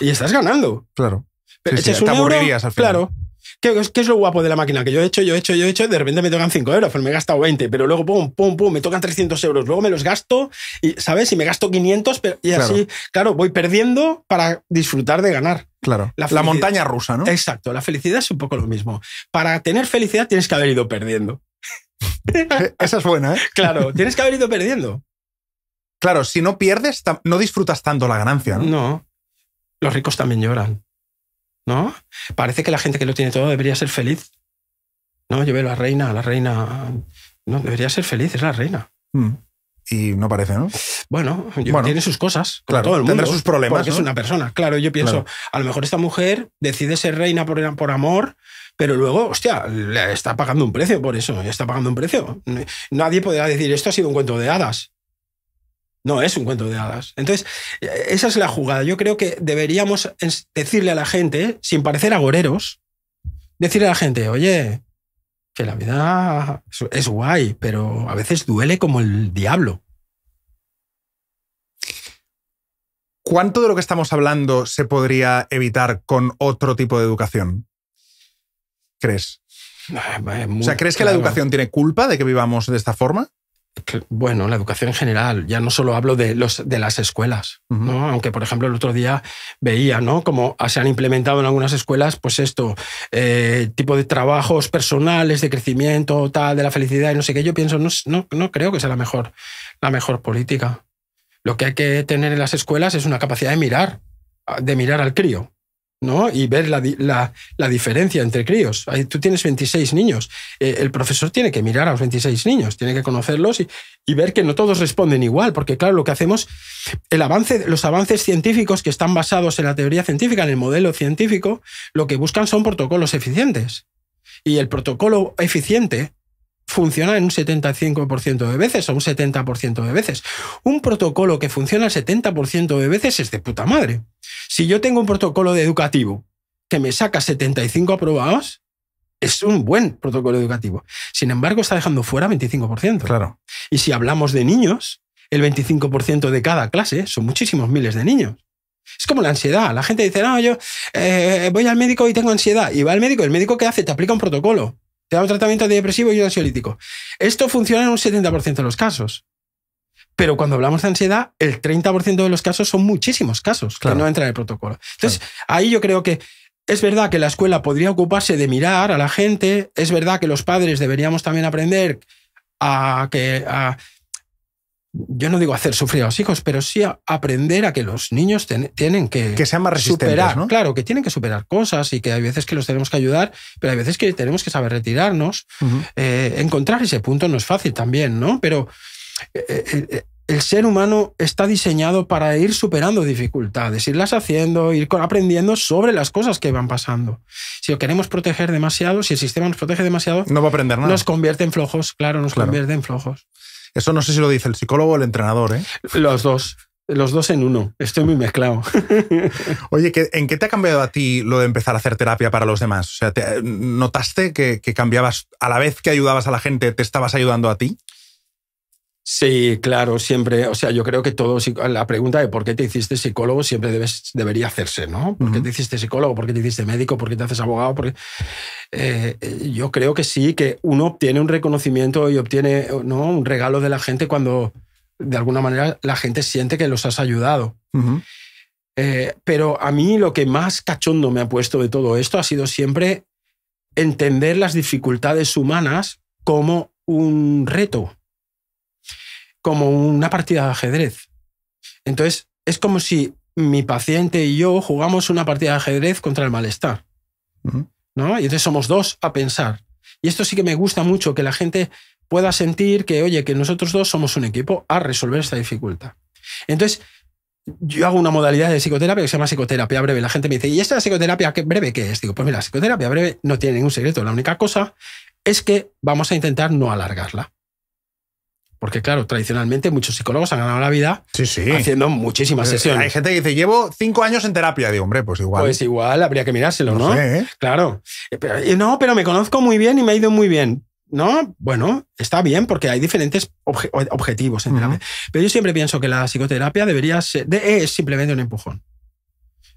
Y estás ganando. Claro. Pero echas un euro, al final. Claro. ¿Qué, es lo guapo de la máquina? Que yo he hecho, yo he hecho, yo he hecho, de repente me tocan 5 euros, me he gastado 20, pero luego pum, pum, pum, me tocan 300 euros, luego me los gasto, y, ¿sabes? Y me gasto 500, y así, claro, voy perdiendo para disfrutar de ganar. Claro. La, la, montaña rusa, ¿no? Exacto, la felicidad es un poco lo mismo. Para tener felicidad tienes que haber ido perdiendo. Esa es buena, ¿eh? Claro, tienes que haber ido perdiendo. Claro, si no pierdes, no disfrutas tanto la ganancia, ¿no? Los ricos también lloran. ¿No? Parece que la gente que lo tiene todo debería ser feliz. No, yo veo a la reina, a la reina. No, debería ser feliz, es la reina. Mm. Y no parece, ¿no? Bueno, tiene sus cosas, todo el mundo. Tendrá sus problemas. es una persona. Claro, yo pienso, a lo mejor esta mujer decide ser reina por, amor, pero luego, hostia, le está pagando un precio por eso, está pagando un precio. Nadie podrá decir, esto ha sido un cuento de hadas. No es un cuento de hadas. Entonces, esa es la jugada. Yo creo que deberíamos decirle a la gente, sin parecer agoreros, decirle a la gente, oye, que la vida es guay, pero a veces duele como el diablo. ¿Cuánto de lo que estamos hablando se podría evitar con otro tipo de educación? ¿Crees? Ah, o sea, ¿crees que la educación tiene culpa de que vivamos de esta forma? bueno, la educación en general, ya no solo hablo de, los, de las escuelas, ¿no? aunque por ejemplo el otro día veía ¿no? se han implementado en algunas escuelas, pues esto, eh, tipo de trabajos personales, de crecimiento, tal, de la felicidad y no sé qué, yo pienso, no, no, no creo que sea la mejor, la mejor política. Lo que hay que tener en las escuelas es una capacidad de mirar, de mirar al crío, y ver la, diferencia entre críos. tú tienes 26 niños, eh, el profesor tiene que mirar a los 26 niños, tiene que conocerlos y, y, ver que no todos responden igual, porque claro, lo que hacemos, el avance, los avances científicos que están basados en la teoría científica, en el modelo científico, lo que buscan son protocolos eficientes. Y el protocolo eficiente funciona en un 75% de veces o un 70% de veces. Un protocolo que funciona el 70% de veces es de puta madre. Si yo tengo un protocolo educativo que me saca 75 aprobados, es un buen protocolo educativo. Sin embargo, está dejando fuera 25%. Claro. Y si hablamos de niños, el 25% de cada clase son muchísimos miles de niños. Es como la ansiedad. La gente dice, no, yo eh, voy al médico y tengo ansiedad. Y va al médico el médico qué hace te aplica un protocolo. Te da un tratamiento antidepresivo y un ansiolítico. Esto funciona en un 70% de los casos. Pero cuando hablamos de ansiedad, el 30% de los casos son muchísimos casos que no entran en el protocolo. Entonces, ahí yo creo que es verdad que la escuela podría ocuparse de mirar a la gente, es verdad que los padres deberíamos también aprender a que... A, yo no digo hacer sufrir a los hijos, pero sí aprender a que los niños tienen que, que sean más resistentes, superar, claro, que tienen que superar cosas y que hay veces que los tenemos que ayudar, pero hay veces que tenemos que saber retirarnos. Eh, encontrar ese punto no es fácil también, ¿no? Pero eh, eh, el, ser humano está diseñado para ir superando dificultades, irlas haciendo, ir aprendiendo sobre las cosas que van pasando. Si lo queremos proteger demasiado, si el sistema nos protege demasiado, no va a aprender nada. Nos convierte en flojos, claro, nos convierte en flojos. Eso no sé si lo dice el psicólogo o el entrenador, ¿eh? Los dos. Los dos en uno. Estoy muy mezclado. Oye, ¿en qué te ha cambiado a ti lo de empezar a hacer terapia para los demás? O sea, ¿notaste que, que cambiabas a la vez que ayudabas a la gente, te estabas ayudando a ti? Sí, claro, siempre. O sea, yo creo que todo. La pregunta de por qué te hiciste psicólogo siempre debería hacerse, ¿no? ¿Por qué te hiciste psicólogo? ¿Por qué te hiciste médico? ¿Por qué te haces abogado? Porque, eh, eh, yo creo que sí, que uno obtiene un reconocimiento y obtiene ¿no? un regalo de la gente cuando, de alguna manera, la gente siente que los has ayudado. Eh, pero a mí lo que más cachondo me ha puesto de todo esto ha sido siempre entender las dificultades humanas como un reto como una partida de ajedrez. Entonces, es como si mi paciente y yo jugamos una partida de ajedrez contra el malestar. ¿no? Y entonces somos dos a pensar. Y esto sí que me gusta mucho, que la gente pueda sentir que, oye, que nosotros dos somos un equipo a resolver esta dificultad. Entonces, yo hago una modalidad de psicoterapia que se llama psicoterapia breve. La gente me dice, ¿y esta psicoterapia breve qué es? Digo, pues mira, la psicoterapia breve no tiene ningún secreto. La única cosa es que vamos a intentar no alargarla. Porque, claro, tradicionalmente muchos psicólogos han ganado la vida haciendo muchísimas eh, sesiones. Hay gente que dice, llevo cinco años en terapia. de hombre, pues igual. Pues igual, habría que mirárselo, ¿no? ¿eh? Claro. Eh, no, pero me conozco muy bien y me ha ido muy bien. No, bueno, está bien porque hay diferentes objetivos en terapia. Pero yo siempre pienso que la psicoterapia debería ser, es simplemente un empujón.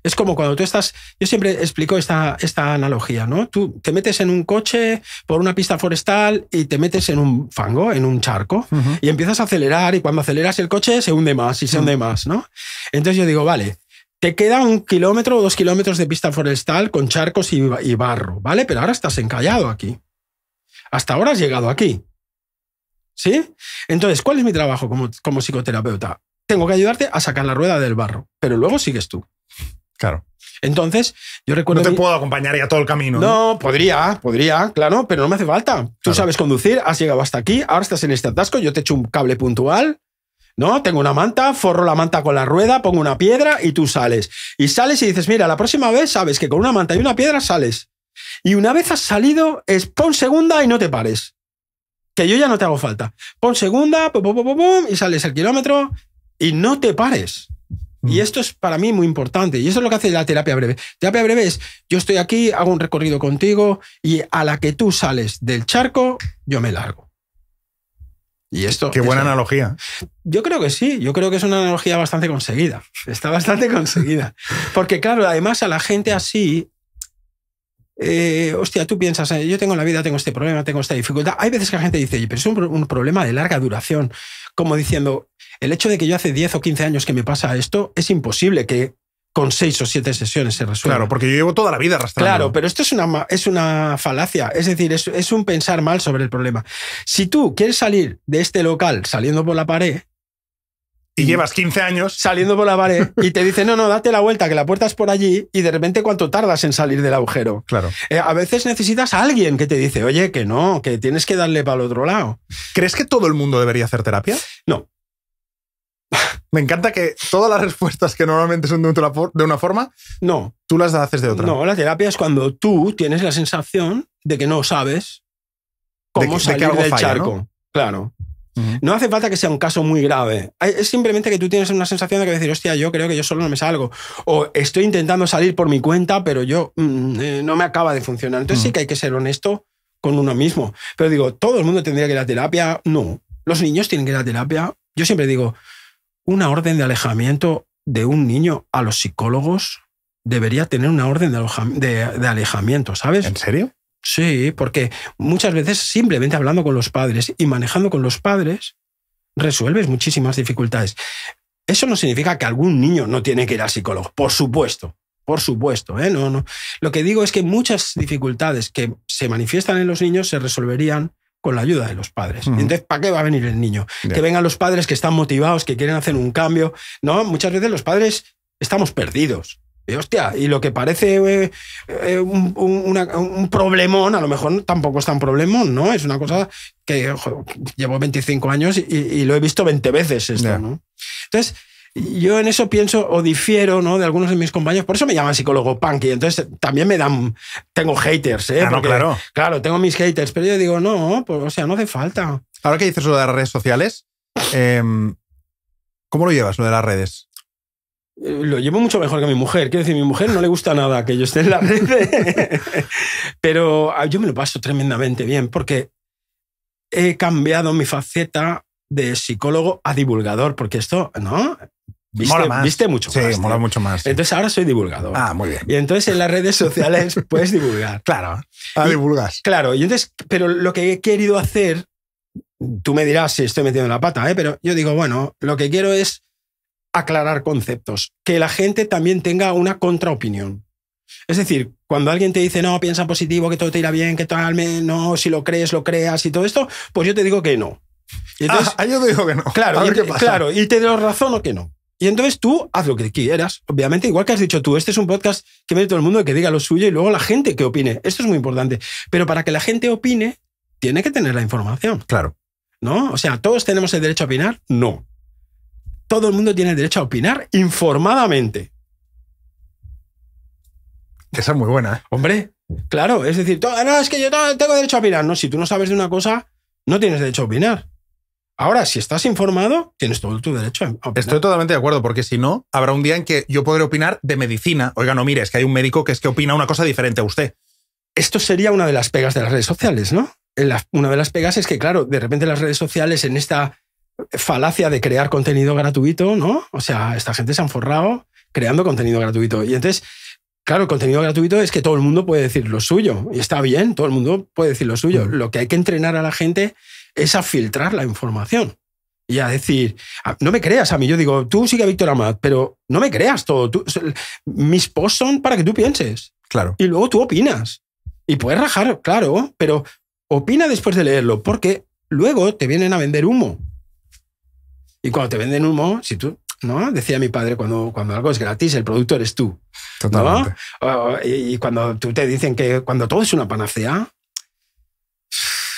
Es como cuando tú estás, yo siempre explico esta, esta analogía, ¿no? Tú te metes en un coche por una pista forestal y te metes en un fango, en un charco, y empiezas a acelerar y cuando aceleras el coche se hunde más y se hunde más, ¿no? Entonces yo digo, vale, te queda un kilómetro o dos kilómetros de pista forestal con charcos y, barro, ¿vale? Pero ahora estás encallado aquí. Hasta ahora has llegado aquí. ¿Sí? Entonces, ¿cuál es mi trabajo como psicoterapeuta? Tengo que ayudarte a sacar la rueda del barro, pero luego sigues tú. Claro. Entonces, yo recuerdo. No te puedo acompañar ya todo el camino. No, podría, podría, claro, pero no me hace falta. Tú sabes conducir, has llegado hasta aquí, ahora estás en este atasco, yo te echo un cable puntual. ¿no? Tengo una manta, forro la manta con la rueda, pongo una piedra y tú sales. Y sales y dices, mira, la próxima vez sabes que con una manta y una piedra sales. Y una vez has salido, es pon segunda y no te pares. Que yo ya no te hago falta. Pon segunda, pum, pum, pum, y sales el kilómetro y no te pares. Y mm. esto es para mí muy importante. Y eso es lo que hace la terapia breve. Terapia breve es, yo estoy aquí, hago un recorrido contigo y a la que tú sales del charco, yo me largo. Y esto... Qué buena analogía. Yo creo que sí, yo creo que es una analogía bastante conseguida. Está bastante conseguida. Porque claro, además a la gente así... Eh, hostia, tú piensas, eh, yo tengo la vida, tengo este problema, tengo esta dificultad. Hay veces que la gente dice, pero es un problema de larga duración, como diciendo, el hecho de que yo hace 10 o 15 años que me pasa esto, es imposible que con 6 o 7 sesiones se resuelva. Claro, porque yo llevo toda la vida arrastrando. Claro, pero esto es una, es una falacia, es decir, es, un pensar mal sobre el problema. Si tú quieres salir de este local saliendo por la pared, y llevas 15 años saliendo por la pared y te dicen, no, no, date la vuelta, que la puerta es por allí y de repente cuánto tardas en salir del agujero. Claro. Eh, a veces necesitas a alguien que te dice, oye, que no, que tienes que darle para el otro lado. ¿Crees que todo el mundo debería hacer terapia? No. Me encanta que todas las respuestas que normalmente son de una, forma, no. tú las haces de otra. No, la terapia es cuando tú tienes la sensación de que no sabes cómo de del charco. Claro. No hace falta que sea un caso muy grave. Es simplemente que tú tienes una sensación de que decir, hostia, yo creo que yo solo no me salgo. O estoy intentando salir por mi cuenta, pero yo mm, eh, no me acaba de funcionar. Entonces sí que hay que ser honesto con uno mismo. Pero digo, ¿todo el mundo tendría que ir a terapia? No. Los niños tienen que ir a terapia. Yo siempre digo, una orden de alejamiento de un niño a los psicólogos debería tener una orden de, alejamiento, ¿sabes? ¿En serio? Sí, porque muchas veces simplemente hablando con los padres y manejando con los padres resuelves muchísimas dificultades. Eso no significa que algún niño no tiene que ir al psicólogo, por supuesto, por supuesto, ¿eh? no, no. Lo que digo es que muchas dificultades que se manifiestan en los niños se resolverían con la ayuda de los padres. Entonces, ¿para qué va a venir el niño? Que vengan los padres que están motivados, que quieren hacer un cambio. No, muchas veces los padres estamos perdidos. Y lo que parece eh, eh, un, un, problemón, a lo mejor tampoco es tan problemón, ¿no? Es una cosa que llevo 25 años y, lo he visto 20 veces esto, ¿no? Entonces, yo en eso pienso o difiero ¿no? de algunos de mis compañeros. Por eso me llaman psicólogo punk. Y entonces también me dan. Tengo haters, ¿eh? Ah, claro. Claro, tengo mis haters. Pero yo digo, no, pues, o sea, no hace falta. Ahora que dices lo de las redes sociales, em, ¿cómo lo llevas, lo de las redes? Eh, lo llevo mucho mejor que mi mujer. Quiero decir, mi mujer no le gusta nada que yo esté en la red. pero ah, yo me lo paso tremendamente bien porque he cambiado mi faceta de psicólogo a divulgador, porque esto, ¿no? Viste, mola más. viste mucho sí, más. Sí, mola mucho más. Entonces ahora soy divulgador. Ah, muy bien. Y entonces en las redes sociales puedes divulgar. Claro. Ah, divulgas. Claro. Y pero lo que he querido hacer, tú me dirás si estoy metiendo la pata, ¿eh? pero yo digo, bueno, lo que quiero es aclarar conceptos, que la gente también tenga una contraopinión. Es decir, cuando alguien te dice, no, piensa positivo, que todo te irá bien, que tal, no, si lo crees, lo creas y todo esto, pues yo te digo que no. ah, yo te digo que no. Claro, y, claro, y te doy razón o que no. Y entonces tú haz lo que quieras. Obviamente, igual que has dicho tú, este es un podcast que mete todo el mundo que diga lo suyo y luego la gente que opine. Esto es muy importante. Pero para que la gente opine, tiene que tener la información. Claro. ¿No? O sea, ¿todos tenemos el derecho a opinar? No. Todo el mundo tiene el derecho a opinar informadamente. Esa es muy buena, ¿eh? Hombre, claro. Es decir, no, es que yo tengo derecho a opinar. No, si tú no sabes de una cosa, no tienes derecho a opinar. Ahora, si estás informado, tienes todo tu derecho Estoy totalmente de acuerdo, porque si no, habrá un día en que yo podré opinar de medicina. Oiga, no, mire, es que hay un médico que es que opina una cosa diferente a usted. Esto sería una de las pegas de las redes sociales, ¿no? Una de las pegas es que, claro, de repente las redes sociales en esta falacia de crear contenido gratuito, ¿no? O sea, esta gente se han forrado creando contenido gratuito. Y entonces, claro, el contenido gratuito es que todo el mundo puede decir lo suyo. Y está bien, todo el mundo puede decir lo suyo. Lo que hay que entrenar a la gente es a filtrar la información y a decir, ah, no me creas a mí, yo digo, tú sigue a Víctor Amat, pero no me creas todo. Tú, mis posts son para que tú pienses. Claro. Y luego tú opinas. Y puedes rajar, claro, pero opina después de leerlo, porque luego te vienen a vender humo. Y cuando te venden humo, si tú, ¿no? Decía mi padre, cuando, cuando algo es gratis, el productor eres tú. Ah, y cuando tú te dicen que cuando todo es una panacea,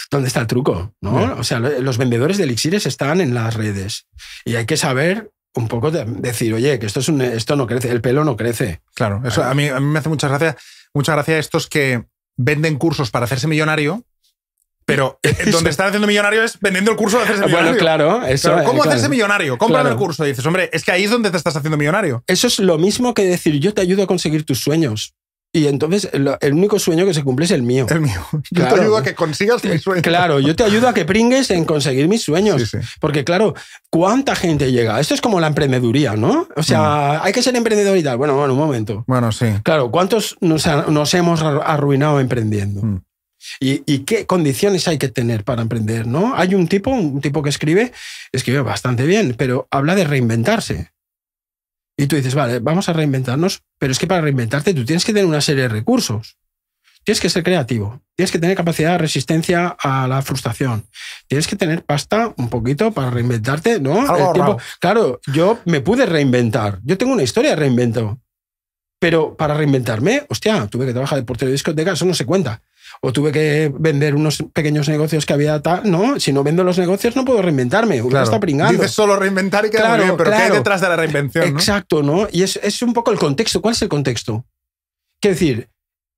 dónde está el truco, ¿no? O sea, los vendedores de elixires están en las redes y hay que saber un poco decir, oye, que esto, es un, esto no crece, el pelo no crece. Claro, eso a mí, me hace mucha gracia muchas gracias estos que venden cursos para hacerse millonario, pero eh, donde están haciendo millonario es vendiendo el curso para hacerse ah, millonario. Bueno, claro, eso. ¿Cómo eh, hacerse millonario? Cómprame el curso. dices, hombre, es que ahí es donde te estás haciendo millonario. Eso es lo mismo que decir, yo te ayudo a conseguir tus sueños. Y entonces el único sueño que se cumple es el mío. El mío. Yo te ayudo a que consigas mis sueños. Claro, yo te ayudo a que pringues en conseguir mis sueños. Porque claro, ¿cuánta gente llega? Esto es como la emprendeduría, ¿no? O sea, mm. hay que ser emprendedor y tal. Bueno, bueno, un momento. Bueno, sí. Claro, ¿cuántos nos, hemos arruinado emprendiendo? Mm. Y, y, qué condiciones hay que tener para emprender, ¿no? Hay un tipo, un tipo que escribe, escribe bastante bien, pero habla de reinventarse. Y tú dices, vale, vamos a reinventarnos, pero es que para reinventarte tú tienes que tener una serie de recursos. Tienes que ser creativo, tienes que tener capacidad de resistencia a la frustración, tienes que tener pasta un poquito para reinventarte, ¿no? Claro, yo me pude reinventar, yo tengo una historia de reinvento, pero para reinventarme, hostia, tuve que trabajar de portero de discoteca, eso no se cuenta o tuve que vender unos pequeños negocios que había tal. No, si no vendo los negocios no puedo reinventarme. Claro. está pringando. Dices solo reinventar y queda bien, pero ¿qué hay detrás de la reinvención? Exacto, ¿no? Y es, un poco el contexto. ¿Cuál es el contexto? Quiero decir,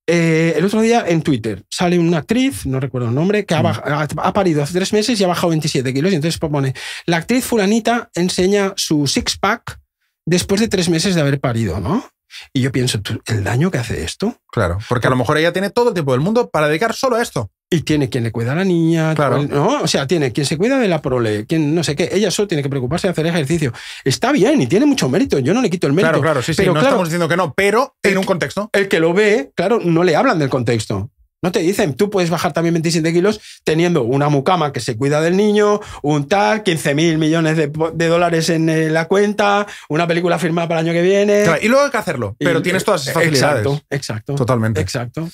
eh, el otro día en Twitter sale una actriz, no recuerdo el nombre, que ha, mm. ha, parido hace tres meses y ha bajado 27 kilos. Y entonces propone, la actriz fulanita enseña su six-pack después de tres meses de haber parido, ¿no? Y yo pienso, ¿el daño que hace esto? Claro, porque a lo mejor ella tiene todo el tiempo del mundo para dedicar solo a esto. Y tiene quien le cuida a la niña, claro. ¿no? o sea, tiene quien se cuida de la prole, quien no sé qué. Ella solo tiene que preocuparse de hacer ejercicio. Está bien y tiene mucho mérito, yo no le quito el mérito. Claro, claro, sí, sí, no estamos diciendo que no, pero en un contexto. El que lo ve, claro, no le hablan del contexto. No te dicen, tú puedes bajar también 27 kilos teniendo una mucama que se cuida del niño, un tag, 15 mil millones de, dólares en eh, la cuenta, una película firmada para el año que viene. y luego hay que hacerlo, pero tienes todas esas facilidades. Exacto, exacto. Totalmente. Exacto.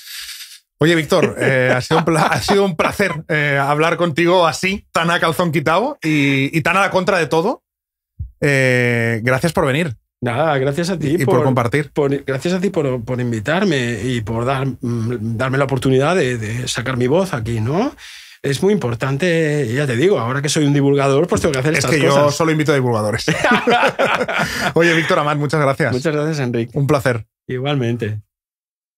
Oye, Víctor, eh, ha, sido un placer eh, hablar contigo así, tan a calzón quitado y, tan a la contra de todo. gracias por venir. Nada, gracias a ti. por, compartir. gracias a ti por, invitarme y por darme la oportunidad de, sacar mi voz aquí, ¿no? Es muy importante, ya te digo, ahora que soy un divulgador, pues tengo que hacer es estas que yo solo invito a divulgadores. Oye, Víctor Amán, muchas gracias. Muchas gracias, Enrique. Un placer. Igualmente.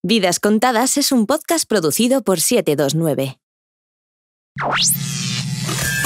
Vidas Contadas es un podcast producido por 729.